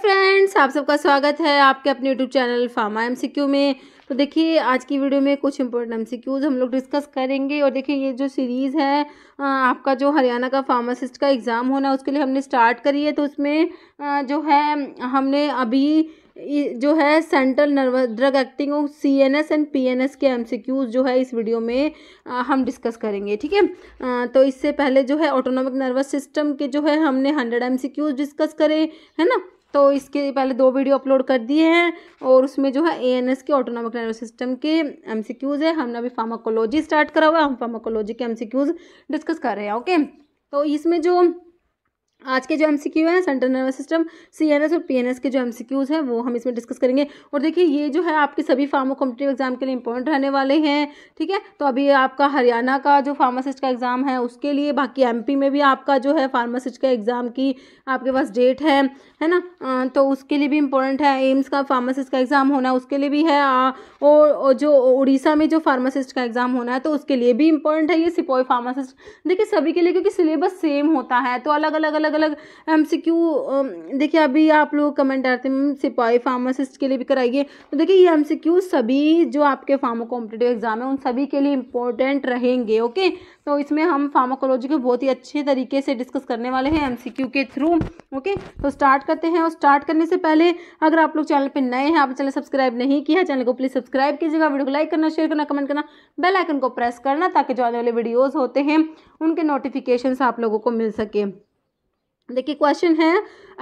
Friends आप सबका स्वागत है आपके अपने यूट्यूब चैनल फार्मा एम में तो देखिए आज की वीडियो में कुछ इंपॉर्टेंट एम हम लोग डिस्कस करेंगे और देखिए ये जो सीरीज़ है आपका जो हरियाणा का फार्मासिस्ट का एग्ज़ाम होना उसके लिए हमने स्टार्ट करी है तो उसमें जो है हमने अभी जो है central nervous drug acting of C N S and P N S के एम सी क्यूज़ जो है इस वीडियो में आ, हम डिस्कस करेंगे ठीक है तो इससे पहले जो है ऑटोनॉमिक नर्वस सिस्टम के जो है हमने hundred M C Qs discuss करे है ना तो इसके पहले दो वीडियो अपलोड कर दिए हैं और उसमें जो है ए के ऑटोनॉमिक नर्वस सिस्टम के एम है हमने अभी फार्माकोलॉजी स्टार्ट करा हुआ है हम फार्माकोलॉजी के एम डिस्कस कर रहे हैं ओके तो इसमें जो आज के जो एम सी क्यू है central nervous system C N S और पी एन एस के जो एम सी क्यूज़ हैं वो हम इसमें डिस्कस करेंगे और देखिए ये जो है आपके सभी फार्मो कॉम्पिटेटिव एग्जाम के लिए इंपॉर्टेंट रहने वाले हैं ठीक है तो अभी आपका हरियाणा का जो फार्मासिस्ट का एग्ज़ाम है उसके लिए बाकी एम पी में भी आपका जो है फार्मासिस्ट का एग्ज़ाम की आपके पास डेट है है ना तो उसके लिए भी इंपॉर्टेंट है एम्स का फार्मासिस्ट का एग्ज़ाम होना उसके लिए भी है और जो उड़ीसा में जो फार्मासिस्ट का एग्ज़ाम होना है तो उसके लिए भी इंपॉर्टेंट है ये सिपोई फार्मासिस्ट देखिए सभी के लिए क्योंकि सिलेबस सेम होता है तो अलग अलग अलग अलग एम सी क्यू देखिए अभी आप लोग कमेंट आते हैं सिपाही फार्मासिस्ट के लिए भी कराइए तो देखिए ये एम सी क्यू सभी जो आपके फार्मो कॉम्पिटेटिव एग्जाम है उन सभी के लिए इंपॉर्टेंट रहेंगे ओके तो इसमें हम फार्माकोलॉजी को बहुत ही अच्छे तरीके से डिस्कस करने वाले हैं एम के थ्रू ओके तो स्टार्ट करते हैं और स्टार्ट करने से पहले अगर आप लोग चैनल पर नए हैं आप चैनल सब्सक्राइब नहीं किया चैनल को प्लीज़ सब्सक्राइब कीजिएगा वीडियो को लाइक करना शेयर करना कमेंट करना बेल आइकन को प्रेस करना ताकि जो आने वाले वीडियोज़ होते हैं उनके नोटिफिकेशन आप लोगों को मिल सके देखिए क्वेश्चन है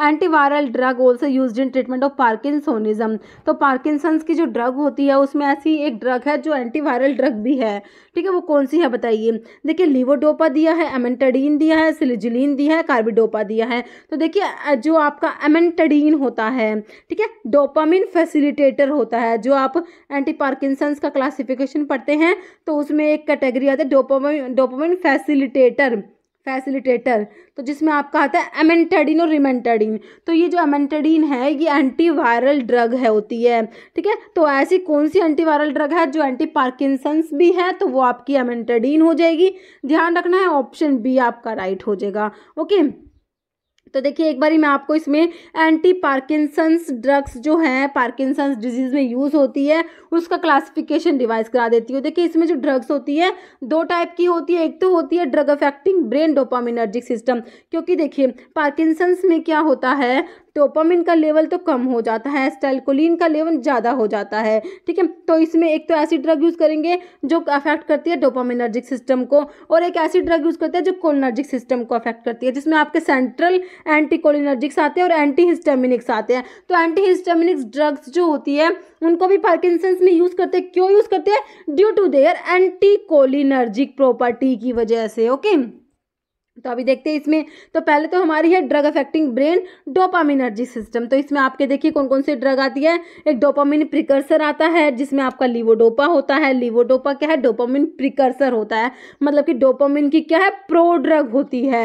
antiviral drug also use in treatment of parkinsonism तो पार्किसन्स की जो ड्रग होती है उसमें ऐसी एक ड्रग है जो एंटीवायरल ड्रग भी है ठीक है वो कौन सी है बताइए देखिए लिवोडोपा दिया है एमेंटाडीन दिया है सिलिजिलीन दिया है कार्बिडोपा दिया है तो देखिए जो आपका एमेंटाडीन होता है ठीक है डोपामिन फैसिलिटेटर होता है जो आप एंटी पार्किंसंस का क्लासिफिकेशन पढ़ते हैं तो उसमें एक कैटेगरी आती है डोपामिन डोपामिन फैसिलिटेटर फैसिलिटेटर तो जिसमें आपका आता है एमेंटेडिन और रिमेंटेडिन तो ये जो एमेंटेडिन है ये एंटीवायरल ड्रग है होती है ठीक है तो ऐसी कौन सी एंटीवायरल ड्रग है जो एंटी पार्किंसंस भी है तो वो आपकी एमेंटेडिन हो जाएगी ध्यान रखना है ऑप्शन बी आपका राइट हो जाएगा ओके तो देखिए एक बारी मैं आपको इसमें एंटी पार्किसन्स ड्रग्स जो हैं पार्किंसंस डिजीज़ में यूज़ होती है उसका क्लासिफिकेशन डिवाइस करा देती हूँ देखिए इसमें जो ड्रग्स होती है दो टाइप की होती है एक तो होती है drug affecting brain dopaminergic system क्योंकि देखिए पार्किसंस में क्या होता है डोपामिन का लेवल तो कम हो जाता है एस्टाइलकोलिन का लेवल ज़्यादा हो जाता है ठीक है तो इसमें एक तो ऐसी ड्रग यूज़ करेंगे जो अफेक्ट करती है डोपामिनर्जिक सिस्टम को और एक ऐसी ड्रग यूज़ करते हैं जो कोलिनर्जिक सिस्टम को अफेक्ट करती है जिसमें आपके सेंट्रल एंटी कोलिनर्जिक्स आते हैं और एंटी हिस्टामिनिक्स आते हैं तो एंटी हिस्टामिनिक्स ड्रग्स जो होती है उनको भी पार्किंसन्स में यूज़ करते हैं क्यों यूज़ करते हैं due to their anti cholinergic property की वजह से ओके okay? तो अभी देखते हैं इसमें तो पहले तो हमारी है drug affecting brain dopaminergic system तो इसमें आपके देखिए कौन कौन सी ड्रग आती है एक डोपामिन प्रिकर्सर आता है जिसमें आपका लिवोडोपा होता है लिवोडोपा क्या है डोपामिन प्रिकर्सर होता है मतलब कि डोपामिन की क्या है प्रो ड्रग होती है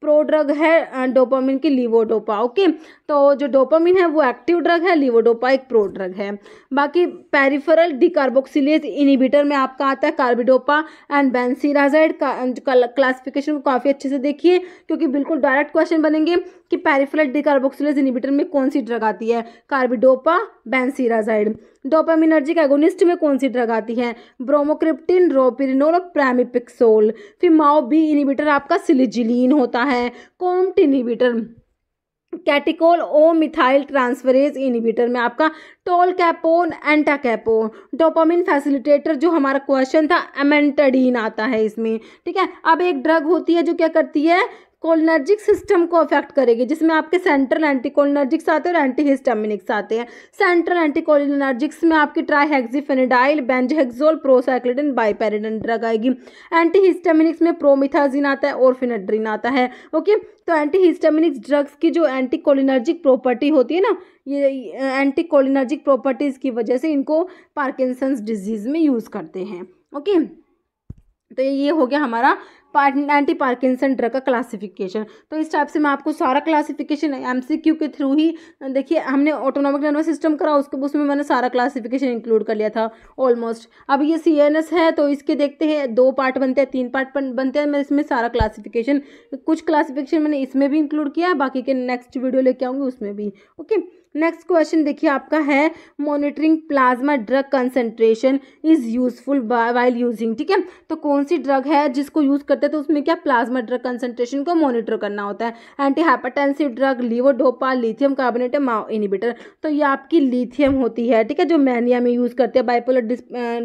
प्रोड्रग है डोपामिन की लिवोडोपा ओके तो जो डोपामिन है वो एक्टिव ड्रग है लिवोडोपा एक प्रो ड्रग है बाकी पेरिफेरल डिकार्बोक्सिलेज इनिबिटर में आपका आता है कार्बिडोपा एंड बेंसिराजाइड का क्लासिफिकेशन को काफ़ी अच्छे से देखिए क्योंकि बिल्कुल डायरेक्ट क्वेश्चन बनेंगे कि पेरिफेरल डिकार्बोक्सिलेज इनिबिटर में कौन सी ड्रग आती है कार्बिडोपा बेंसिराजाइड डोपामिनर्जिक एगोनिस्ट में कौन सी ड्रग आती है ब्रोमोक्रिप्टिन रोपिरिनोल और फिर माओ बी इनिबिटर आपका सिलिजिलीन होता है COMT inhibitor catechol O methyl transferase inhibitor में आपका tolcapone entacapone dopamine facilitator जो हमारा क्वेश्चन था एमेंटाडीन आता है इसमें ठीक है अब एक ड्रग होती है जो क्या करती है कोलनर्जिक सिस्टम को अफेक्ट करेगी जिसमें आपके सेंट्रल एंटीकोलनर्जिक्स आते हैं और एंटी हिस्टामिनिक्स आते हैं सेंट्रल एंटीकोलनर्जिक्स में आपकी trihexyphenidyl benzhexol procyclidine biperiden drug आएगी एंटी हिस्टामिनिक्स में प्रोमिथाजिन आता है और फिनेड्रिन आता है ओके तो एंटी हिस्टामिनिक्स ड्रग्स की जो एंटी कोलिनर्जिक प्रॉपर्टी होती है ना ये एंटी कोलिनर्जिक प्रॉपर्टीज़ की वजह से इनको पार्किंसंस डिजीज़ में यूज़ करते हैं ओके तो ये हो गया हमारा एंटी पार्किंसन ड्रग का क्लासिफिकेशन तो इस टाइप से मैं आपको सारा क्लासिफिकेशन एम के थ्रू ही देखिए हमने ऑटोनॉमिक नर्वस सिस्टम करा उसके उसमें मैंने सारा क्लासिफिकेशन इंक्लूड कर लिया था ऑलमोस्ट अब ये सी है तो इसके देखते हैं दो पार्ट बनते हैं तीन पार्ट बनते हैं मैं इसमें सारा क्लासिफिकेशन कुछ क्लासिफिकेशन मैंने इसमें भी इंक्लूड किया है बाकी के नेक्स्ट वीडियो लेके आऊँगी उसमें भी ओके नेक्स्ट क्वेश्चन देखिए आपका है monitoring plasma drug concentration is useful while using ठीक है तो कौन सी ड्रग है जिसको यूज करते हैं तो उसमें क्या प्लाज्मा ड्रग कंसनट्रेशन को मॉनिटर करना होता है anti hypertensive drug levodopa lithium carbonate MAO inhibitor तो ये आपकी लिथियम होती है ठीक है जो मैनिया में यूज करते हैं बाइपोलर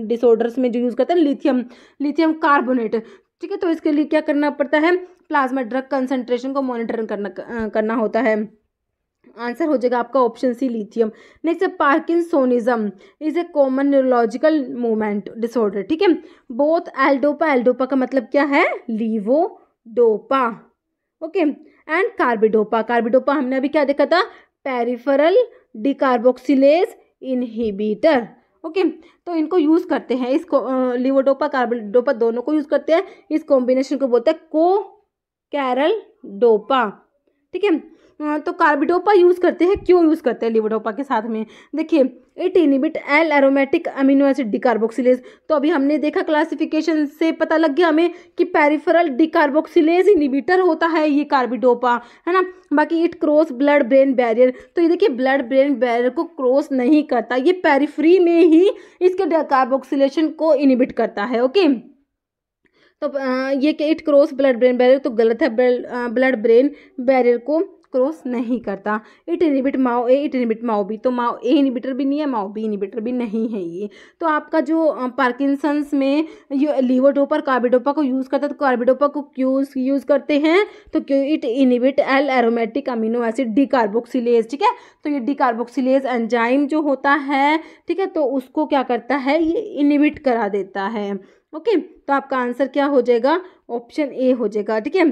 डिसऑर्डर्स में जो यूज करते हैं लिथियम लिथियम कार्बोनेट ठीक है तो इसके लिए क्या करना पड़ता है प्लाज्मा ड्रग कंसनट्रेशन को मॉनिटर करना करना होता है आंसर हो जाएगा आपका ऑप्शन सी लिथियम नेक्स्ट है parkinsonism is a common neurological movement disorder ठीक है बोथ एल्डोपा एल्डोपा का मतलब क्या है levodopa okay and carbidopa carbidopa हमने अभी क्या देखा था peripheral decarboxylase inhibitor okay okay, तो इनको यूज़ करते हैं इस लिवोडोपा कार्बोडोपा दोनों को यूज़ करते हैं इस कॉम्बिनेशन को बोलते हैं को कैरल डोपा ठीक है हाँ, तो कार्बिडोपा यूज़ करते हैं क्यों यूज़ करते हैं लिवोडोपा के साथ में देखिए it inhibit L aromatic amino acid decarboxylase तो अभी हमने देखा क्लासिफिकेशन से पता लग गया हमें कि पेरिफेरल डिकार्बोक्सिलेज इनिबिटर होता है ये कार्बिडोपा है ना बाकी it cross blood brain barrier तो ये देखिए ब्लड ब्रेन बैरियर को क्रॉस नहीं करता ये पेरिफ्री में ही इसके डिकार्बोक्सिलेशन को इनिबिट करता है ओके तो ये कि it cross blood brain barrier तो गलत है ब्लड ब्रेन बैरियर को क्रॉस नहीं करता it inhibit MAO A it inhibit MAO B तो माओ ए इनिबिटर भी नहीं है माओ बी इनिबिटर भी नहीं है ये तो आपका जो पार्किंसंस में ये लीवोडोपा कार्बिडोपा को यूज़ करता है तो कार्बिडोपा को क्यूज यूज़ करते हैं तो क्यों it inhibit L aromatic amino acid decarboxylase ठीक है तो ये डी कार्बोक्सीज एंजाइम जो होता है ठीक है तो उसको क्या करता है ये इनिबिट करा देता है ओके तो आपका आंसर क्या हो जाएगा ऑप्शन ए हो जाएगा ठीक है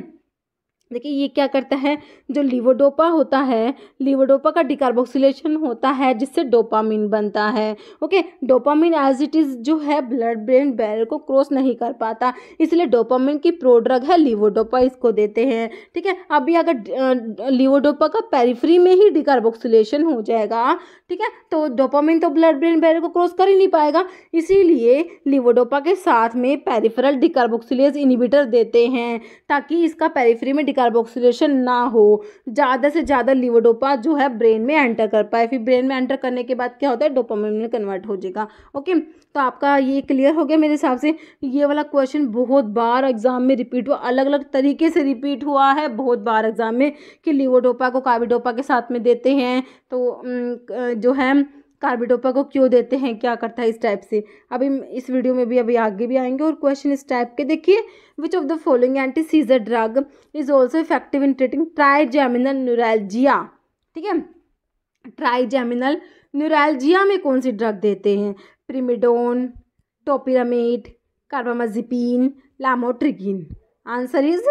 देखिए ये क्या करता है जो लिवोडोपा होता है लिवोडोपा का डिकार्बोक्सिलेशन होता है जिससे डोपामिन बनता है okay dopamine as it is जो है ब्लड ब्रेन बैरियर को क्रॉस नहीं कर पाता इसलिए डोपामिन की प्रोड्रग है लिवोडोपा इसको देते हैं ठीक है अभी अगर लिवोडोपा का पेरीफ्री में ही डिकार्बोक्सिलेशन हो जाएगा ठीक है तो डोपामिन तो ब्लड ब्रेन बैरियर को क्रॉस कर ही नहीं पाएगा इसीलिए लिवोडोपा के साथ में पेरीफरल डिकार्बोक्सिलेज इनिबिटर देते हैं ताकि इसका पेरीफ्री में डिकार कार्बोक्सिलेशन ना हो ज़्यादा से ज़्यादा लिवोडोपा जो है ब्रेन में एंटर कर पाए फिर ब्रेन में एंटर करने के बाद क्या होता है डोपामिन में कन्वर्ट हो जाएगा ओके तो आपका ये क्लियर हो गया मेरे हिसाब से ये वाला क्वेश्चन बहुत बार एग्जाम में रिपीट हुआ अलग अलग तरीके से रिपीट हुआ है बहुत बार एग्जाम में कि लिवोडोपा को काविडोपा के साथ में देते हैं तो जो है कार्बिडोपा को क्यों देते हैं क्या करता है इस टाइप से अभी इस वीडियो में भी अभी आगे भी आएंगे और क्वेश्चन इस टाइप के देखिए which of the following anti seizure drug is also effective in treating trigeminal neuralgia ठीक है ट्राइजेमिनल न्यूरैल्जिया में कौन सी ड्रग देते हैं primidone topiramate carbamazepine lamotrigine answer is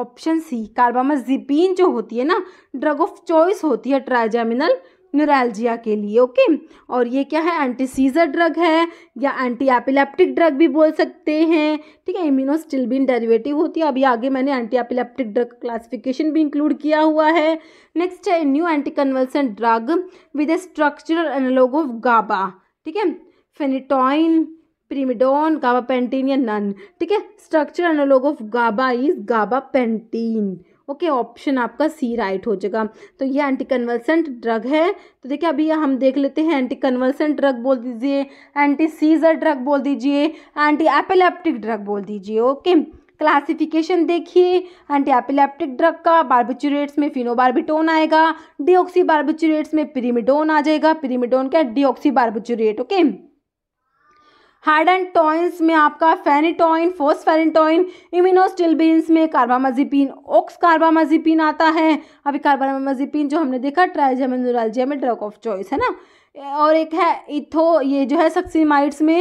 option C carbamazepine जो होती है ना ड्रग ऑफ चॉइस होती है ट्राइजामिनल न्यूरालजिया के लिए ओके और ये क्या है एंटी सीजर ड्रग है या एंटी एपिलेप्टिक ड्रग भी बोल सकते हैं ठीक है इम्यूनोस्टिलबिन डेरिवेटिव होती है अभी आगे मैंने एंटी एपिलेप्टिक ड्रग क्लासिफिकेशन भी इंक्लूड किया हुआ है नेक्स्ट है new anti convulsant drug with a structural analog of GABA ठीक है फेनिटॉइन प्रीमिडोन गाबा पेंटीन या नन ठीक है structure analog of GABA is gabapentin okay option आपका सी राइट हो जाएगा तो ये एंटी कन्वलसेंट ड्रग है तो देखिए अभी हम देख लेते हैं एंटी कन्वलसेंट ड्रग बोल दीजिए एंटी सीजर ड्रग बोल दीजिए एंटी एपिलेप्टिक ड्रग बोल दीजिए ओके क्लासिफिकेशन देखिए एंटी एपिलेप्टिक ड्रग का बार्बिचुरेट्स में फिनोबार्बिटोन आएगा डीऑक्सी बार्बिचुरेट्स में पिरीमिडोन आ जाएगा पिरीमिडोन क्या deoxy barbiturate okay okay? And टॉइन्स में आपका फेनिटॉइन फोस्फेनिटॉइन इम्यूनोस्टिलबीन्स में कार्बामाजिपिन ओक्स कार्बामाजिपिन आता है अभी कार्बामाजिपिन जो हमने देखा ट्राइजेमेनोरालजिया में ड्रग ऑफ चॉइस है ना और एक है इथो ये जो है सक्सीमाइड्स में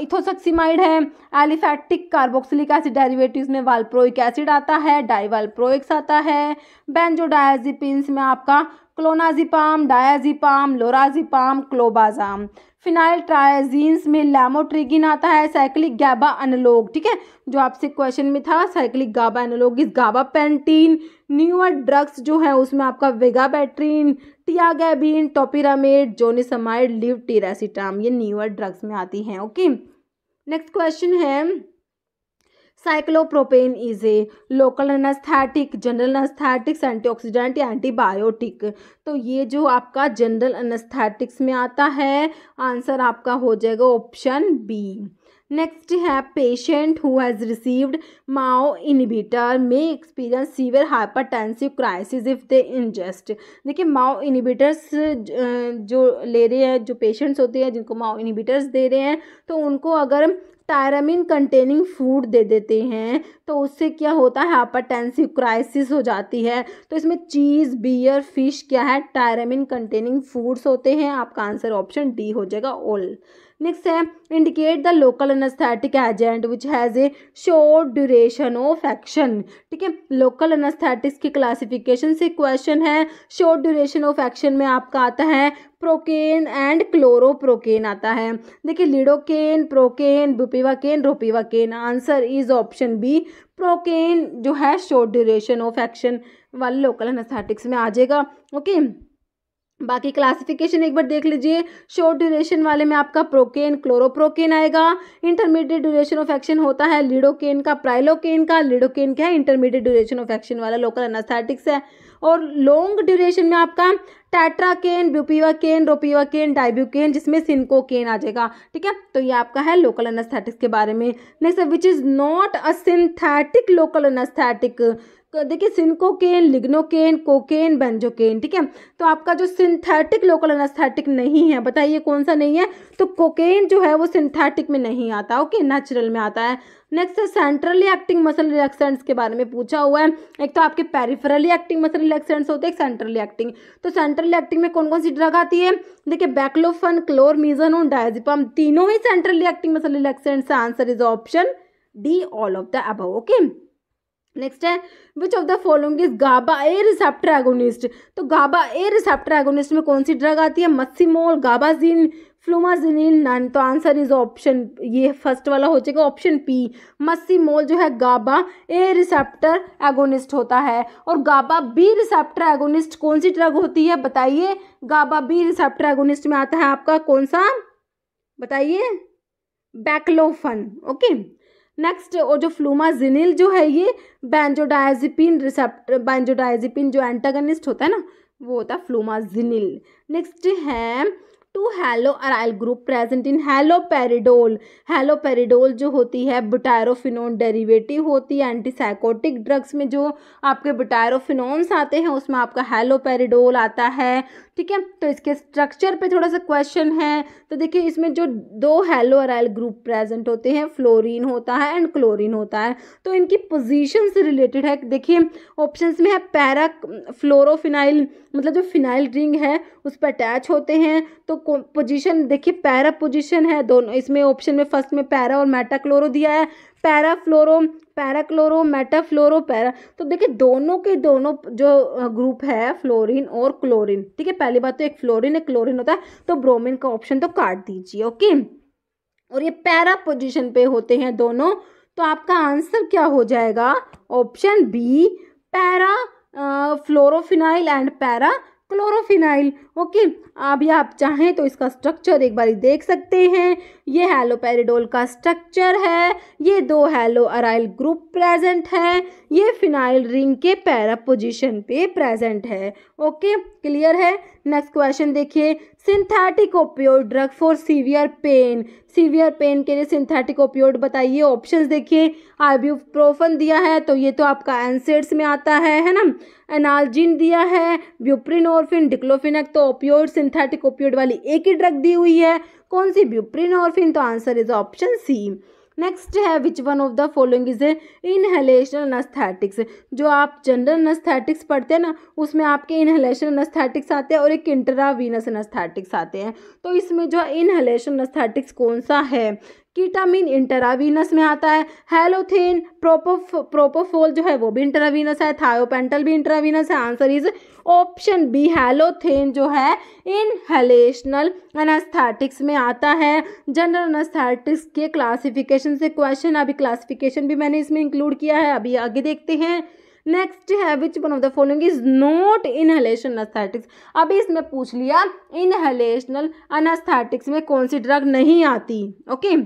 इथोसक्सीमाइड है एलिफैक्टिक कार्बोक्सिलिक एसिड डेरिवेटिव्स में वालप्रोइक एसिड आता है डाइवालप्रोइक्स आता है बेंजोडायाजिपिन्स में आपका क्लोनाजिपाम डायाजिपाम लोराजिपाम क्लोबाजाम फिनाइल ट्राइजीन्स में लैमोट्रिगिन आता है साइक्लिक गैबा एनालॉग ठीक है जो आपसे क्वेश्चन में था cyclic GABA analog is gabapentin newer drugs जो है उसमें आपका वेगा बैटरीन टियागैबिन टोपिरामेट जोनिसमाइड लिव टीरासीटाम ये न्यूअर ड्रग्स में आती हैं ओके नेक्स्ट क्वेश्चन है cyclopropane is a local anaesthetic general anaesthetics antioxidant या एंटीबायोटिक तो ये जो आपका जनरल अनस्थैटिक्स में आता है आंसर आपका हो जाएगा ऑप्शन बी नेक्स्ट है patient who has received MAO inhibitor may experience severe hypertensive crisis if they ingest देखिए माओ इनिबिटर्स जो ले रहे हैं जो पेशेंट्स होते हैं जिनको माओ इनिबिटर्स दे रहे हैं तो उनको अगर टायरामिन कंटेनिंग फूड दे देते हैं तो उससे क्या होता है हापाटेंसिव क्राइसिस हो जाती है तो इसमें चीज़ बियर फिश क्या है टायरामिन कंटेनिंग फूड्स होते हैं आपका आंसर ऑप्शन डी हो जाएगा ओल नेक्स्ट है indicate the local anaesthetic agent which has a short duration of action ठीक है लोकल अनस्थैटिक्स की क्लासिफिकेशन से क्वेश्चन है शॉर्ट ड्यूरेशन ऑफ एक्शन में आपका आता है प्रोकेन एंड क्लोरोप्रोकेन आता है देखिए lidocaine procaine bupivacaine ropivacaine answer is option B procaine जो है शॉर्ट ड्यूरेशन ऑफ एक्शन वाले लोकल अनस्थैटिक्स में आ जाएगा ओके okay? बाकी क्लासिफिकेशन एक बार देख लीजिए शॉर्ट ड्यूरेशन वाले में आपका प्रोकेन क्लोरोप्रोकेन आएगा इंटरमीडिएट ड्यूरेशन ऑफ एक्शन होता है लीडोकेन का प्राइलोकेन का लीडोकेन क्या है इंटरमीडिएट ड्यूरेशन ऑफ एक्शन वाला लोकल एनास्थेटिक्स है और लॉन्ग ड्यूरेशन में आपका केन ब्यूपीवाकेन रोपीवाकेन डाइब्यूकेन जिसमें सिनकोकेन आ जाएगा ठीक है तो ये आपका है लोकल एनास्थेटिक्स के बारे में next which is not a synthetic local anaesthetic तो देखिए सिंकोकेन लिग्नोकेन कोकेन बेंजोकेन ठीक है तो आपका जो सिंथेटिक लोकल एनास्थेटिक नहीं है बताइए कौन सा नहीं है तो कोकेन जो है वो सिंथेटिक में नहीं आता ओके नेचुरल में आता है नेक्स्ट है सेंट्रली एक्टिंग मसल रिलैक्सेंट्स के बारे में पूछा हुआ है एक तो आपके पेरिफेरली एक्टिंग मसल रिलैक्सेंट्स होते हैं सेंट्रली एक्टिंग तो सेंट्रली एक्टिंग में कौन कौन सी ड्रग आती है देखिए बैक्लोफन क्लोरमीजन डायजिपम तीनों ही centrally acting muscle relaxants answer is option D all of the above okay next है which of the following is GABA A receptor agonist तो गाबा ए रिसेप्टर एगोनिस्ट में कौन सी ड्रग आती है मस्सीमोल गाबाजीन फ्लूमाजिनिन नाइन तो answer is option ये first वाला हो जाएगा ऑप्शन पी मस्सीमोल जो है गाबा ए रिसेप्टर एगोनिस्ट होता है और गाबा बी रिसेप्टर एगोनिस्ट कौन सी ड्रग होती है बताइए गाबा बी रिसेप्टर एगोनिस्ट में आता है आपका कौन सा बताइए बैक्लोफन ओके okay? नेक्स्ट और जो फ्लूमाजिनिल जो है ये बैंजोडाइजिपिन रिसेप्ट बैंजोडाइजिपिन जो एंटागनिस्ट होता है ना वो होता है फ्लूमाजिनिल नेक्स्ट है two halo aryl group present in haloperidol haloperidol जो होती है बुटायरोफिनोन डेरिवेटिव होती है एंटीसाइकोटिक ड्रग्स में जो आपके बुटायरोफिनोन्स आते हैं उसमें आपका हेलोपेरिडोल आता है ठीक है तो इसके स्ट्रक्चर पे थोड़ा सा क्वेश्चन है तो देखिए इसमें जो दो हेलो अराइल ग्रुप प्रेजेंट होते हैं फ्लोरिन होता है एंड क्लोरिन होता है तो इनकी पोजिशन से रिलेटेड है देखिए ऑप्शन में है पैरा फ्लोरोफिनाइल मतलब जो फिनाइल रिंग है उस पर अटैच होते हैं तो पोजीशन देखिए पैरा पोजीशन है दोनों इसमें ऑप्शन में फर्स्ट में पैरा और मेटाक्लोरो दिया है para fluoro para chloro fluoro para तो देखिए दोनों के दोनों जो ग्रुप है फ्लोरीन और क्लोरीन ठीक है पहली बात तो एक फ्लोरीन एक क्लोरीन होता है तो ब्रोमिन का ऑप्शन तो काट दीजिए ओके और ये पैरा पोजिशन पे होते हैं दोनों तो आपका आंसर क्या हो जाएगा option B para fluorophenyl and para chlorophenyl okay अभी आप चाहें तो इसका स्ट्रक्चर एक बार देख सकते हैं ये हेलोपेरिडोल का स्ट्रक्चर है ये दो हेलो अराइल ग्रुप प्रेजेंट है ये फिनाइल रिंग के पैरा पोजिशन पे प्रेजेंट है ओके क्लियर है नेक्स्ट क्वेश्चन देखिए synthetic opioid drug for severe pain severe pain के लिए सिंथेटिक ओपियोड बताइए ऑप्शंस देखिए आइब्यूप्रोफन दिया है तो ये तो आपका एनसेट्स में आता है है ना एनालजिन दिया है ब्यूप्रिनोरफिन डिक्लोफिनक तो ओपियोड सिंथेटिक ओपियोड वाली एक ही ड्रग दी हुई है कौन सी ब्यूप्रिनोरफिन तो answer is option C next है which one of the following is a inhalation जो आप जनरल अनस्थेटिक्स पढ़ते हैं ना उसमें आपके इनहलेशन अनस्थेटिक्स आते हैं और एक इंटरावीनस अनस्थेटिक्स आते हैं तो इसमें जो इनहेलेशन अनस्थेटिक्स कौन सा है कीटामिन इंटरावीनस में आता है हेलोथेन प्रोपोफ प्रोपोफोल जो है वो भी इंटरावीनस है थायोपेंटल भी इंटरावीनस है answer is option B halothane जो है इनहेलेशनल अनस्थैटिक्स में आता है जनरल अनस्थैटिक्स के क्लासिफिकेशन से क्वेश्चन अभी क्लासिफिकेशन भी मैंने इसमें इंक्लूड किया है अभी आगे देखते हैं नेक्स्ट है which one of the following is not inhalation anaesthetics अभी इसमें पूछ लिया इनहेलेशनल अनस्थैटिक्स में कौन सी ड्रग नहीं आती ओके okay?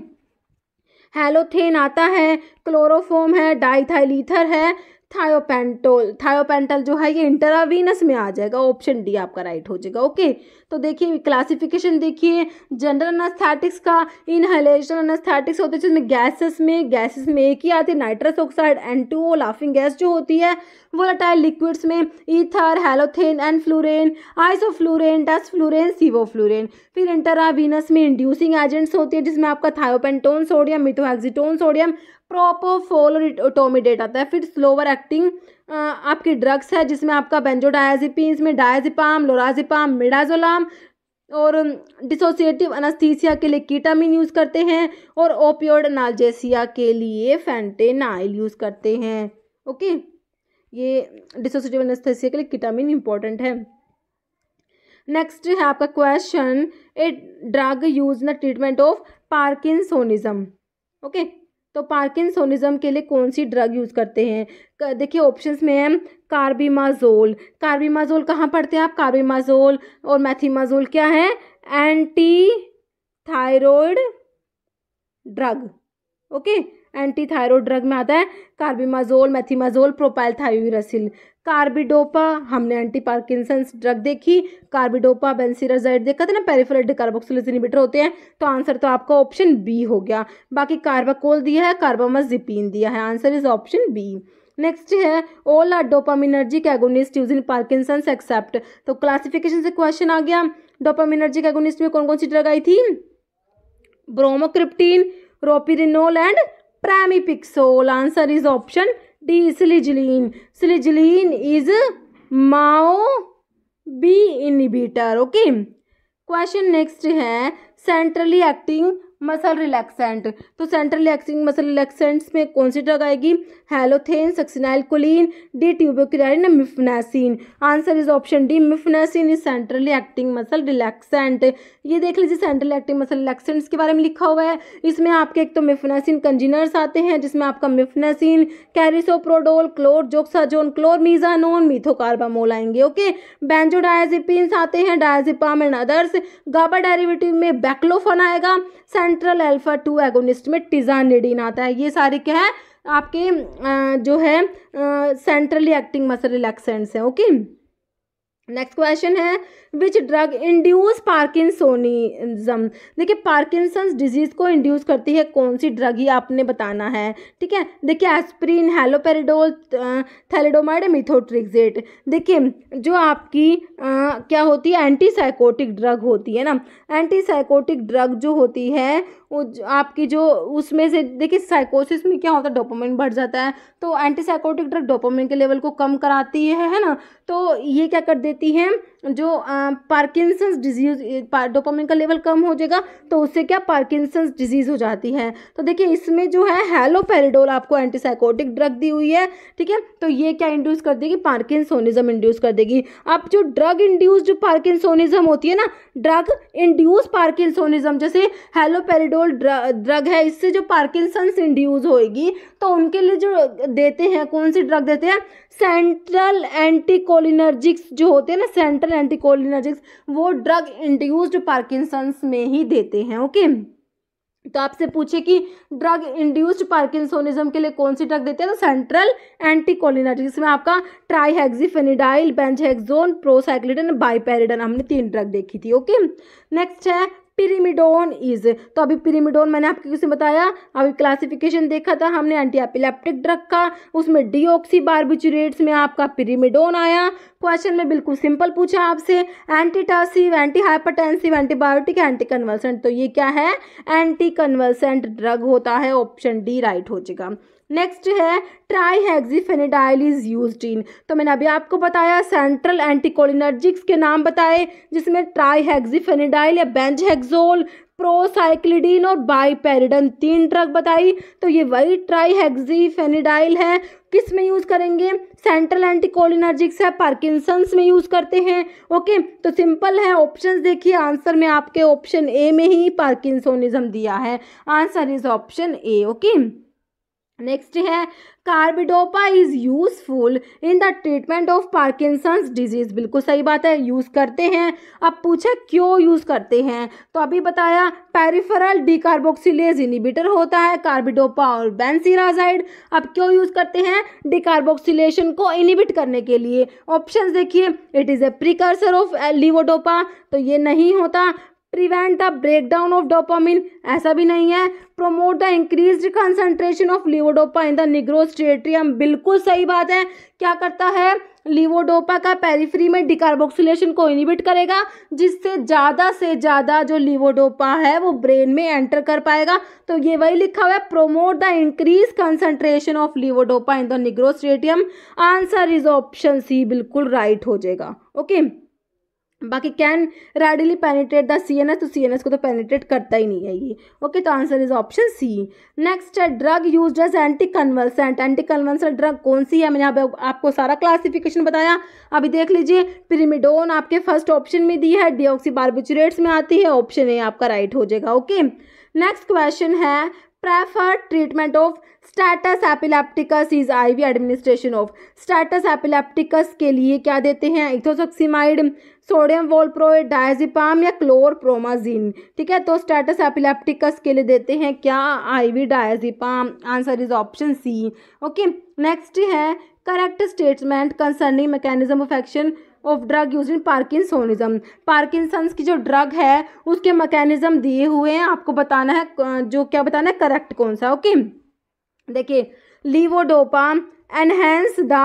हेलोथेन आता है क्लोरोफोम है डाइथाइलीथर है थायोपेंटोल थायोपेंटल जो है ये इंटरावीनस में आ जाएगा ऑप्शन डी आपका राइट हो जाएगा ओके तो देखिए क्लासिफिकेशन देखिए जनरल अनास्थेटिक्स का इनहलेशन अनास्थेटिक्स होते हैं जिसमें गैसेस में गैसेस में एक ही आती है nitrous oxide N two O laughing gas जो होती है वोलाटाइल लिक्विड्स में ether halothane enflurane isoflurane sevo sevoflurane फिर इंटरावीनस में इंड्यूसिंग एजेंट्स होती है जिसमें आपका thiopentone sodium methohexitone sodium propofol etomidate आता है फिर स्लोवर एक्टिंग आपकी ड्रग्स है जिसमें आपका बेंजोडायाजिपीन इसमें डायाजिपाम लोराजिपाम मिडाजोलाम और डिसोसिएटिव अनस्थीसिया के लिए कीटामिन यूज़ करते हैं और ओपियोड नालजेसिया के लिए फेंटेनाइल यूज़ करते हैं ओके ये डिसोसिएटिव अनस्थीसिया के लिए कीटामिन इंपॉर्टेंट है नेक्स्ट है आपका question a drug use the treatment of parkinsonism okay तो पार्किंसोनिज्म के लिए कौन सी ड्रग यूज़ करते हैं देखिए ऑप्शंस में है कार्बीमाजोल कार्बीमाजोल कहाँ पढ़ते हैं आप कार्बीमाजोल और मैथीमाजोल क्या है anti thyroid drug okay anti thyroid drug में आता है carbimazole methimazole propyl thiouracil carbidopa हमने एंटी पार्किसन ड्रग देखी कार्बिडोपा बेंसिराजाइड देखा था ना पेरीफ्रेड कार्बोक्सोलिस इनिबिटर होते हैं तो आंसर तो आपका ऑप्शन बी हो गया बाकी कार्बाकोल दिया है कार्बामाजिपिन दिया है answer is option B next है all are dopaminergic agonist use in Parkinson except तो क्लासिफिकेशन से क्वेश्चन आ गया डोपामिनर्जिक एगोनिस्ट में कौन कौन सी ड्रग आई थी bromocriptine ropinirole and pramipexole answer is option D selegiline selegiline is MAO B inhibitor okay question next है सेंट्रली एक्टिंग मसल रिलैक्सेंट तो सेंट्रल रिलैक्सिंग मसल रिलैक्सेंट्स में कौन सी ड्रग आएगी halothane succinyl choline D tubocurarine mephenesin answer is option D mephenesin is centrally acting muscle relaxant ये देख लीजिए central acting muscle relaxants के बारे में लिखा हुआ है इसमें आपके एक तो मिफनासिन कंजिनर्स आते हैं जिसमें आपका मिफनासिन कैरिसोप्रोडोल क्लोर जोक्साजोन क्लोरमीजानोन मीथोकार्बामोल आएंगे ओके बेंजोडायाजिपिन्स आते हैं diazepam and others GABA derivative में बैक्लोफन आएगा सेंट्रल अल्फा टू एगोनिस्ट में टिजानिडीन आता है ये सारे क्या है आपके जो है सेंट्रली एक्टिंग मसल रिलैक्सेंट्स हैं ओके नेक्स्ट क्वेश्चन है विच ड्रग इंड्यूस पार्किंसोनिज्म देखिए पार्किंसंस डिजीज को इंड्यूस करती है कौन सी ड्रग ही आपने बताना है ठीक है देखिए एस्प्रिन हेलोपेरिडोल थैलेडोमाइड मिथोट्रिक्जेट देखिए जो आपकी आ, क्या होती है एंटीसाइकोटिक ड्रग होती है ना एंटीसाइकोटिक ड्रग जो होती है आपकी जो उसमें से देखिए साइकोसिस में क्या होता है डोपामिन बढ़ जाता है तो एंटीसाइकोटिक ड्रग डोपामिन के लेवल को कम कराती है है ना तो ये क्या कर देती है जो पार्किंसंस डिजीज डोपामिन का लेवल कम हो जाएगा तो उससे क्या पार्किंसंस डिजीज़ हो जाती है तो देखिए इसमें जो है हेलोपेरिडोल आपको एंटीसाइकोटिक ड्रग दी हुई है ठीक है तो ये क्या इंड्यूस कर देगी पार्किंसोनिज्म इंड्यूस कर देगी अब जो ड्रग इंड्यूस जो पार्किंसोनिज्म होती है ना ड्रग इंड्यूस पार्किंसोनिज्म जैसे हेलोपेरिडोल ड्रग है इससे जो पार्किंसंस इंड्यूस होएगी तो उनके लिए जो देते हैं कौन सी ड्रग देते हैं सेंट्रल एंटीकोलिनर्जिक्स जो होते हैं ना सेंट्रल एम्पल एंटीकोलिनर्जिक्स वो ड्रग इंड्यूस्ड पार्किसंस में ही देते हैं ओके तो आपसे पूछे कि ड्रग इंड्यूस्ड पार्किंसोनिज्म के लिए कौन सी ड्रग देते हैं तो सेंट्रल एंटीकोलिनर्जिक इसमें आपका ट्राईहेक्सीफेनिडाइल बेंजेक्जोन प्रोसाइक्लिडन बाइपेरिडन हमने तीन ड्रग देखी थी ओके नेक्स्ट है पिरीमिडोन इज तो अभी पिरीमिडोन मैंने आपको किसी बताया अभी क्लासिफिकेशन देखा था हमने एंटी एपिलेप्टिक का उसमें डीओक्सी बारबिचुरेट्स में आपका पिरीमिडोन आया क्वेश्चन में बिल्कुल सिंपल पूछा आपसे antitussive anti hypertensive antibiotic anti convulsant तो ये क्या है एंटी कन्वर्सेंट ड्रग होता है ऑप्शन डी राइट हो जाएगा नेक्स्ट है tri trihexyphenidyl is use in तो मैंने अभी आपको बताया सेंट्रल एंटीकोलिनर्जिक्स के नाम बताए जिसमें ट्राई ट्राईहेक्सीफेनिडाइल या बेंज हैग्जोल प्रोसाइक्लिडीन और बाईपेरिडन तीन ड्रग बताई तो ये वही ट्राई ट्राईहेक्सीफेनिडाइल है किस में यूज़ करेंगे सेंट्रल एंटीकोलिनर्जिक्स है पार्किंसंस में यूज़ करते हैं ओके तो सिंपल है ऑप्शन देखिए आंसर में आपके ऑप्शन ए में ही पार्किसोनिज्म दिया है answer is option A okay next है carbidopa is useful in the treatment of Parkinson's disease बिल्कुल सही बात है यूज़ करते हैं अब पूछे क्यों यूज़ करते हैं तो अभी बताया पेरिफेरल डिकार्बोक्सिलेज इनिबिटर होता है कार्बिडोपा और बेंसिराजाइड अब क्यों यूज़ करते हैं डिकार्बोक्सिलेशन को इनिबिट करने के लिए ऑप्शन देखिए it is a precursor of levodopa तो ये नहीं होता prevent the breakdown of dopamine ऐसा भी नहीं है promote the increase concentration of levodopa in the nigrostriatum बिल्कुल सही बात है क्या करता है लिवोडोपा का पेरीफ्री में डिकार्बोक्सुलेशन को इनिबिट करेगा जिससे ज़्यादा से ज़्यादा जो लिवोडोपा है वो ब्रेन में एंटर कर पाएगा तो ये वही लिखा हुआ है promote the increase concentration of levodopa in the nigrostriatum answer is option C बिल्कुल राइट हो जाएगा ओके okay? बाकी can readily penetrate the C N S तो सी एन एस को तो पेनिट्रेट करता ही नहीं है ये ओके तो answer is option C next है drug use as anti convulsant anti convulsant drug कौन सी है मैंने अब आपको सारा क्लासिफिकेशन बताया अभी देख लीजिए पिरिमिडोन आपके फर्स्ट ऑप्शन में दी है डीऑक्सी बार्बिचुरेट्स में आती है ऑप्शन ए आपका राइट हो जाएगा ओके नेक्स्ट क्वेश्चन है preferred treatment of status epilepticus is IV administration of status epilepticus के लिए क्या देते हैं इथोसक्सीमाइड सोडियम वोलप्रोइ डायजिपाम या क्लोरप्रोमाजीन ठीक है तो स्टेटस एपिलेप्टिकस के लिए देते हैं क्या IV diazepam answer is option C okay next है correct statement concerning mechanism of action of drug use in parkinsonism Parkinson's की जो ड्रग है उसके मैकेनिज्म दिए हुए हैं आपको बताना है जो क्या बताना है करेक्ट कौन सा ओके देखिए levodopa enhance the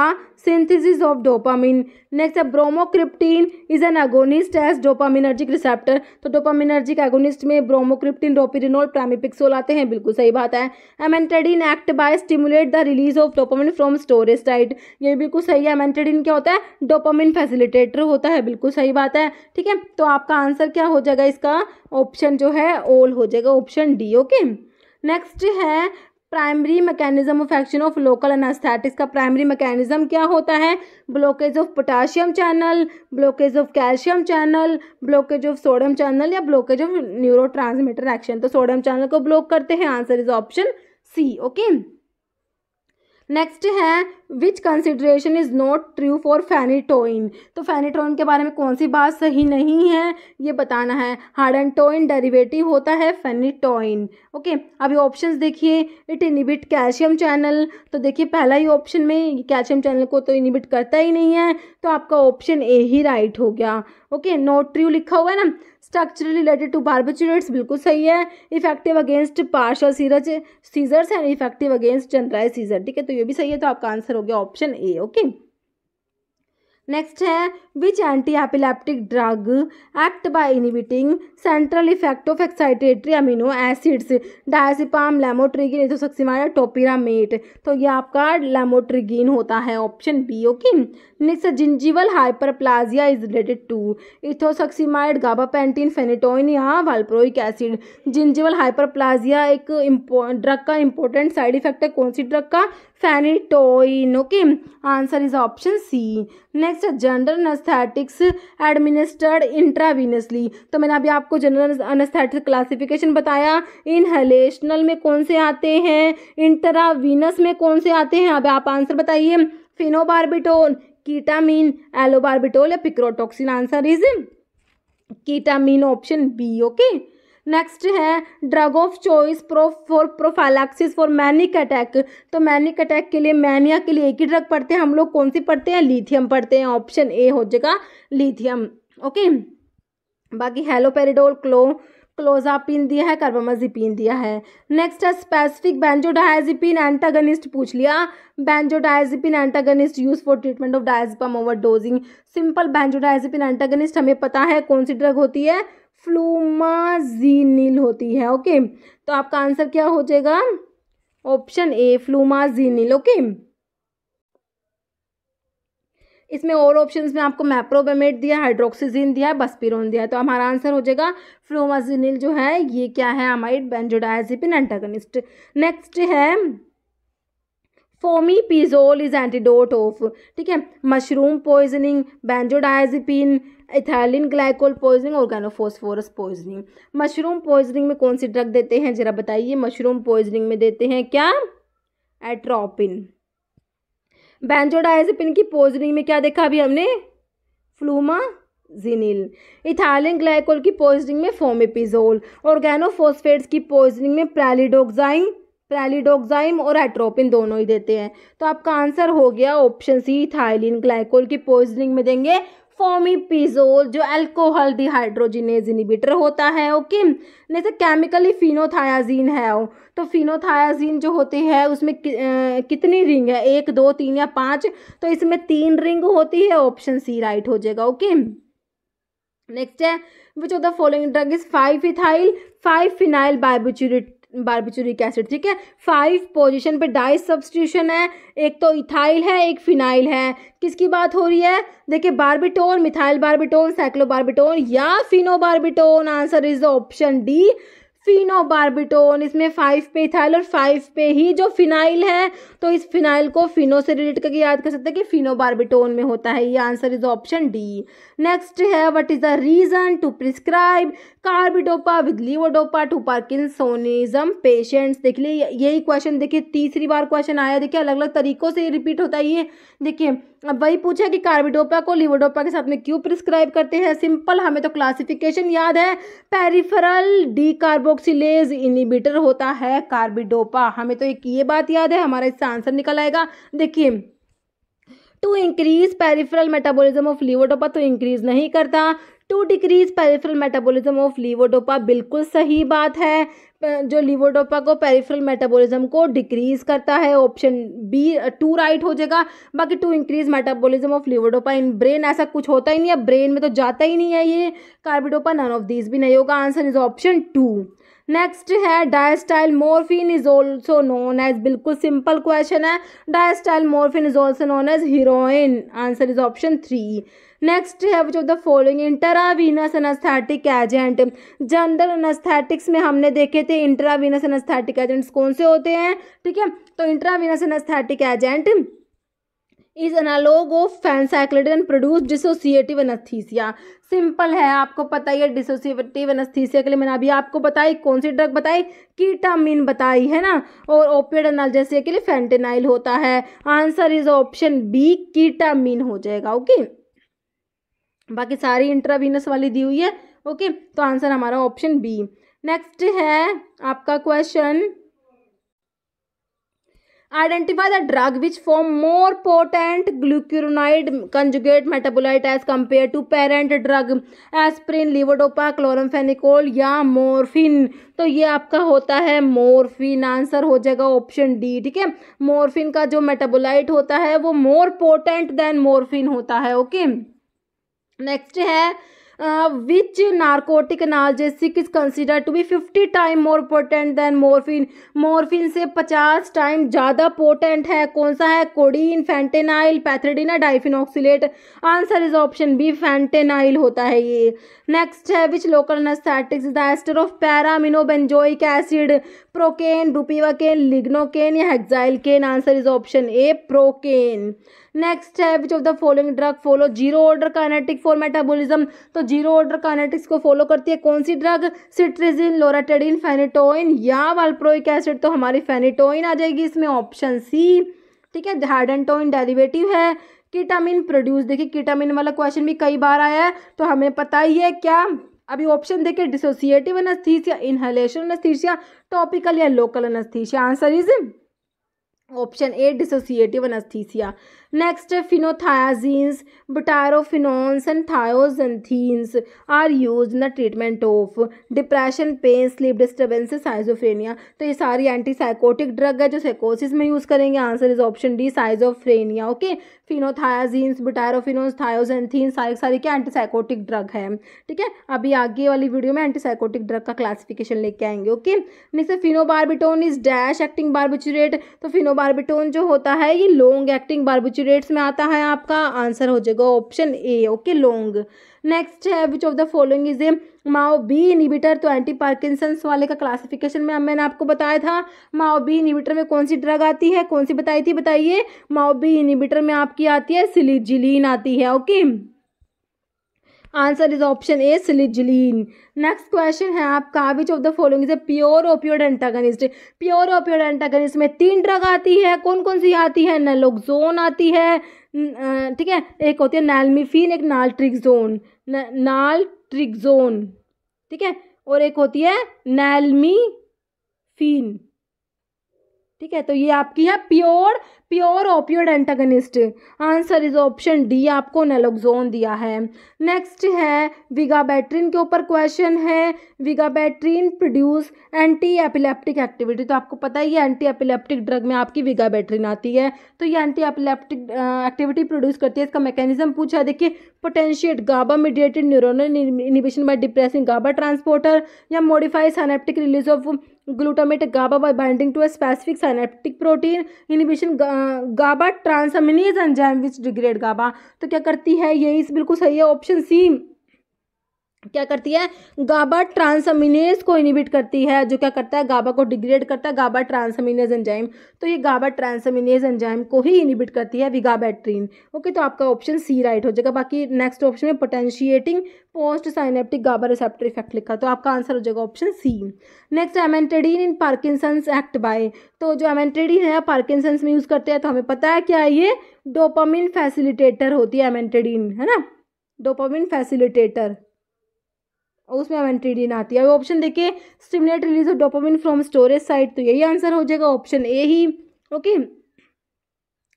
synthesis of dopamine next है bromocriptine is an agonist as dopaminergic receptor तो डोपामिनर्जिक एगोनिस्ट में ब्रोमोक्रिप्टीन डोपिरिनोल प्रामिपिक्सोल आते हैं बिल्कुल सही बात है amantadine act by stimulate the release of dopamine from storage site ये बिल्कुल सही है एमेंटेडिन क्या होता है डोपामिन फैसिलिटेटर होता है बिल्कुल सही बात है ठीक है तो आपका आंसर क्या हो जाएगा इसका ऑप्शन जो है ओल हो जाएगा ऑप्शन डी ओके नेक्स्ट है primary mechanism of action of local anaesthetics का प्राइमरी मैकेनिज्म क्या होता है blockage of potassium channel blockage of calcium channel blockage of sodium channel या ब्लॉकेज ऑफ न्यूरो एक्शन तो सोडियम चैनल को block करते हैं answer is option C okay next है which consideration is not true for phenytoin तो phenytoin के बारे में कौन सी बात सही नहीं है ये बताना है हार्ड टोइन डेरीवेटिव होता है फेनिटोइन ओके अभी ऑप्शंस देखिए इट इनिबिट कैल्शियम चैनल तो देखिए पहला ही ऑप्शन में कैल्शियम चैनल को तो इनिबिट करता ही नहीं है तो आपका ऑप्शन ए ही राइट हो गया ओके नोट ट्रू लिखा हुआ है ना स्ट्रक्चरली रिलेटेड टू बार्बोचुरेट्स बिल्कुल सही है effective against partial seizure seizures and effective against general seizure ठीक है तो ये भी सही है तो आपका आंसर हो गया ऑप्शन ए ओके नेक्स्ट है which anti epileptic drug act by inhibiting central effect of excitatory amino acids diazepam lamotrigine ethosuximide topiramate तो ये आपका लेमोट्रिगिन होता है option B okay next gingival hyperplasia is related to ethosuximide gabapentin phenytoin या valproic acid gingival hyperplasia एक drug का important side effect है कौन सी ड्रग का phenytoin okay answer is option C next general anaesthetics administered intravenously तो मैंने अभी आपको जनरल अनस्थेटिक क्लासिफिकेशन बताया इनहलेशनल में कौन से आते हैं इंट्रावीनस में कौन से आते हैं अब आप आंसर बताइए फिनोबार्बिटोल कीटामिन एलोबार्बिटोल या picrotoxin answer is ketamine option B okay next है drug of choice pro for prophylaxis for manic attack तो मैनिक अटैक के लिए मैनिया के लिए एक ही ड्रग पढ़ते हैं हम लोग कौन सी पढ़ते हैं लिथियम पढ़ते हैं ऑप्शन ए हो जाएगा लिथियम ओके बाकी हेलोपेरिडोल क्लो क्लोजापिन दिया है पीन दिया है नेक्स्ट है स्पेसिफिक बैंजोडाइजिपिन एंटागनिस्ट पूछ लिया benzodiazepine antagonist use for treatment of diazepam overdosing simple benzodiazepine antagonist हमें पता है कौन सी ड्रग होती है फ्लूमाजीनिल होती है ओके तो आपका आंसर क्या हो जाएगा ऑप्शन ए फ्लूमाजीनिल ओके इसमें और ऑप्शंस में आपको मैप्रोबेमेट दिया हाइड्रोक्सीजिन दिया है बस्पिरोन दिया है तो हमारा आंसर हो जाएगा फ्लोमाजिनिल जो है ये क्या है हमारी बेंजोडाइजिपिन एंटागनिस्ट नेक्स्ट है फोमीपिजोल इज एंटीडोट ऑफ ठीक है mushroom poisoning benzodiazepine ethylene glycol poisoning organophosphorus poisoning mushroom poisoning में कौन सी ड्रग देते हैं जरा बताइए मशरूम पॉइजनिंग में देते हैं क्या एट्रोपिन बेंजोडाइजिपिन की पॉइजनिंग में क्या देखा अभी हमने फ्लूमा जिनिल इथालिन ग्लाइकोल की पॉइजनिंग में फोमेपिजोल ऑर्गेनोफोस्फेट्स की पॉइजनिंग में प्रैलिडोक्साइन प्रेलिडोक्साइम और एट्रोपिन दोनों ही देते हैं तो आपका आंसर हो गया ऑप्शन सी थाइलिन ग्लाइकोल की पॉइजनिंग में देंगे फोमीपीजोल जो अल्कोहल डिहाइड्रोजिनेज इनिबिटर होता है ओके जैसे केमिकली फिनोथायाजीन है वो तो फिनोथायाजीन जो होती है उसमें कि, कितनी रिंग है एक दो तीन या पाँच तो इसमें तीन रिंग होती है ऑप्शन सी राइट हो जाएगा ओके नेक्स्ट है which of the following drug is five ethyl five phenyl barbiturate barbituric acid ठीक है फाइव पोजिशन पे डाइस सब्सटीट्यूशन है एक तो इथाइल है एक फिनाइल है किसकी बात हो रही है देखिए बारबिटोन मिथाइल बारबिटोन साइक्लोबारबिटोन या pheno answer is the option D phenobarbitone इसमें फाइव पे इथाइल और फाइव पे ही जो फिनाइल है तो इस फिनाइल को फिनो से रिलेट करके याद कर सकते हैं कि फिनोबार्बिटोन में होता है ये answer is option D next है what is the reason to prescribe carbidopa with levodopa to parkinsonism patients देख लिए यही क्वेश्चन देखिए तीसरी बार क्वेश्चन आया देखिए अलग अलग तरीकों से रिपीट होता है ये देखिए अब वही पूछा कि कार्बिडोपा को लिवोडोपा के साथ में क्यों प्रिस्क्राइब करते हैं सिंपल हमें तो क्लासिफिकेशन याद है peripheral de carbo carboxylase inhibitor होता है कार्बिडोपा हमें तो एक ये बात याद है हमारा इससे आंसर निकल आएगा देखिए to increase peripheral metabolism of levodopa तो इंक्रीज नहीं करता to decrease peripheral metabolism of levodopa बिल्कुल सही बात है जो लिवोडोपा को पेरिफेरल मेटाबॉलिज्म को डिक्रीज करता है ऑप्शन बी टू राइट हो जाएगा बाकी to increase metabolism of levodopa in brain ऐसा कुछ होता ही नहीं है ब्रेन में तो जाता ही नहीं है ये कार्बिडोपा नन ऑफ दीज भी नहीं होगा answer is option two next है diacetyl morphine is also known as बिल्कुल सिंपल क्वेश्चन है diacetyl morphine is also known as heroin answer is option three next है which of the following intravenous anaesthetic agent general anaesthetics में हमने देखे थे इंटरावीनस अनस्थेटिक agents कौन से होते हैं ठीक है तो intravenous anaesthetic agent is analogue of phencyclidine and produce dissociative anaesthesia simple है आपको पता ही है डिसोसिएटिव एनस्थीसिया के लिए मैंने अभी आपको बताई कौन सी ड्रग बताई कीटामिन बताई है ना और ओपियड एनालजेसिया के लिए फेंटेनाइल होता है answer is option B ketamine हो जाएगा ओके बाकी सारी इंट्रावीनस वाली दी हुई है ओके तो आंसर हमारा ऑप्शन बी नेक्स्ट है आपका question identify the drug which form more potent glucuronide conjugate metabolite as compared to parent drug aspirin levodopa chloramphenicol या morphine तो ये आपका होता है मोरफिन आंसर हो जाएगा ऑप्शन डी ठीक है मोरफिन का जो मेटाबोलाइट होता है वो मोर पोटेंट देन मोरफिन होता है ओके okay? नेक्स्ट है which narcotic analgesic is consider to be fifty time more potent than morphine morphine से पचास टाइम ज़्यादा पोटेंट है कौन सा है codeine fentanyl pethidine diphenoxylate answer is option B fentanyl होता है ये नेक्स्ट है which local anaesthetics the ester of paraaminobenzoic acid procaine ropivacaine lignocaine या hexylcaine answer is option A procaine next है which of the following drug follow zero order kinetic for metabolism तो zero order kinetics को follow करती है कौन सी drug cetirizine loratadine phenytoin या valproic acid तो हमारी फेनिटोइन आ जाएगी इसमें ऑप्शन सी ठीक है हार्डेंटोइन डेरिवेटिव है कीटामिन प्रोड्यूस देखिए कीटामिन वाला क्वेश्चन भी कई बार आया है तो हमें पता ही है क्या अभी ऑप्शन देखिए dissociative anaesthesia inhalation anaesthesia topical या local anaesthesia answer is option A dissociative anaesthesia next phenothiazines butyrophenones and thioxanthenes are use in the treatment of depression pain sleep disturbance schizophrenia तो ये सारी एंटी साइकोटिक ड्रग है जो साइकोसिस में use करेंगे answer is option D schizophrenia okay phenothiazines butyrophenones thioxanthene सारी सारी क्या एंटी साइकोटिक ड्रग है ठीक है अभी आगे वाली वीडियो में एंटी साइकोटिक ड्रग का क्लासिफिकेशन लेके आएंगे okay next phenobarbitone is dash acting barbiturate तो फिनोबार बारबिटोन जो होता है ये लॉन्ग एक्टिंग बारबिचुरेट्स में आता है आपका आंसर हो जाएगा option A okay long next है which of the following is a MAO B inhibitor तो एंटी पार्किसंस वाले का क्लासिफिकेशन में मैंने आपको बताया था माओ बी इनिबिटर में कौन सी ड्रग आती है कौन सी बताई थी बताइए माओ बी इनिबिटर में आपकी आती है सिलीजिलीन आती है okay okay? Answer is option A selegiline next question है आपका which of the following is pure opioid antagonist pure opioid antagonist में तीन ड्रग आती है कौन कौन सी आती है नलोक्जोन आती है ठीक है एक होती है नैलमिफिन एक नाल्ट्रिक्जोन नाल्ट्रिक्जोन ठीक है और एक होती है नैलमी फीन ठीक है तो ये आपकी है pure pure opioid antagonist answer is option D आपको नेलोक्जोन दिया है नेक्स्ट है विगाबैट्रिन के ऊपर क्वेश्चन है vigabatrin produce anti epileptic activity तो आपको पता ही है एंटी एपिलेप्टिक ड्रग में आपकी विगाबैट्रिन आती है तो ये एंटी एपिलेप्टिक एक्टिविटी प्रोड्यूस करती है इसका मैकेनिज्म पूछा है देखिए potentiate GABA mediated neuronal inhibition by depressing GABA transporter या modify synaptic release of glutamate GABA by binding to a specific synaptic protein inhibition GABA transaminase enzyme which degrade GABA तो क्या करती है ये इस बिल्कुल सही है ऑप्शन सी क्या करती है गाबा ट्रांसमिनेस को इनिबिट करती है जो क्या करता है गाबा को डिग्रेड करता है गाबा ट्रांसअमिनेज एंजाइम तो ये गाबा ट्रांसमिनेस एंजाइम को ही इनिबिट करती है विगाबैट्रीन ओके तो आपका ऑप्शन सी राइट हो जाएगा बाकी नेक्स्ट ऑप्शन में potentiating post synaptic GABA receptor effect लिखा तो आपका आंसर हो जाएगा option C next amantadine in Parkinson's act by तो जो एमेंटेडीन है पार्किसंस में यूज़ करते हैं तो हमें पता है क्या ये डोपामिन फैसिलिटेटर होती है एमेंटेडीन है ना डोपामिन फैसिलिटेटर उसमें एवेंट्रीडिन आती है अब ऑप्शन देखिए stimulate release of dopamine from storage site तो यही आंसर हो जाएगा ऑप्शन ए ही ओके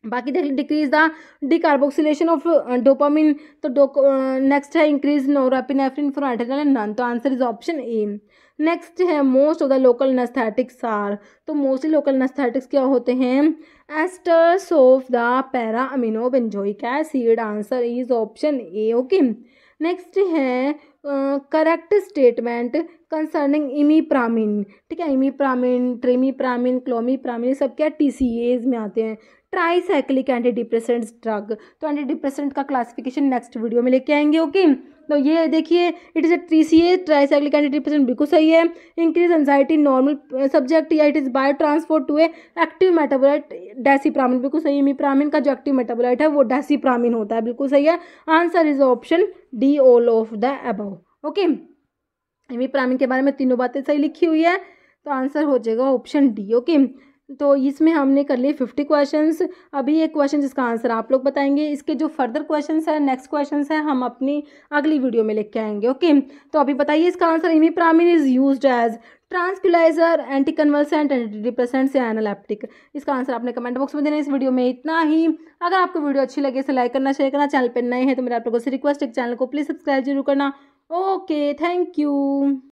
बाकी देख decrease the decarboxylation of dopamine तो नेक्स्ट uh, है increase norepinephrine for adrenal none तो answer is option A next है most of the local anaesthetics are तो मोस्टली लोकल नस्थेटिक्स क्या होते हैं esters of the para amino benzoic acid answer is option A okay next है correct statement concerning प्रामीन ठीक है इमी प्रामीन क्लोमी प्रामीन सब क्या टी सी एज में आते हैं ट्राईसाइक्लिक डिप्रेसेंट ड्रग तो डिप्रेसेंट का क्लासिफिकेशन नेक्स्ट वीडियो में लेके आएंगे ओके तो ये देखिए it is a tri C A tricyclic depressant बिल्कुल सही है इंक्रीज एनजाइटी नॉर्मल सब्जेक्ट या it is bio transform to a active metabolite प्रामिन बिल्कुल सही है प्रामिन का जो एक्टिव मेटाबोलाइट है वो प्रामिन होता है बिल्कुल सही है answer is option D all of the above okay प्रामिन के बारे में तीनों बातें सही लिखी हुई है तो आंसर हो जाएगा ऑप्शन डी ओके तो इसमें हमने कर लिए फिफ्टी क्वेश्चंस अभी एक क्वेश्चन जिसका आंसर आप लोग बताएंगे इसके जो फर्दर क्वेश्चंस है नेक्स्ट क्वेश्चंस हैं हम अपनी अगली वीडियो में लेके आएंगे ओके तो अभी बताइए इसका answer imipramine is use as tranquilliser anti convulsant anti depressant से एनालैप्टिक इसका आंसर आपने कमेंट बॉक्स में देना इस वीडियो में इतना ही अगर आपको वीडियो अच्छी लगे इसे लाइक करना शेयर करना चैनल पर नए हैं तो मेरे आप लोगों से रिक्वेस्ट है चैनल को प्लीज़ सब्सक्राइब जरूर करना ओके थैंक यू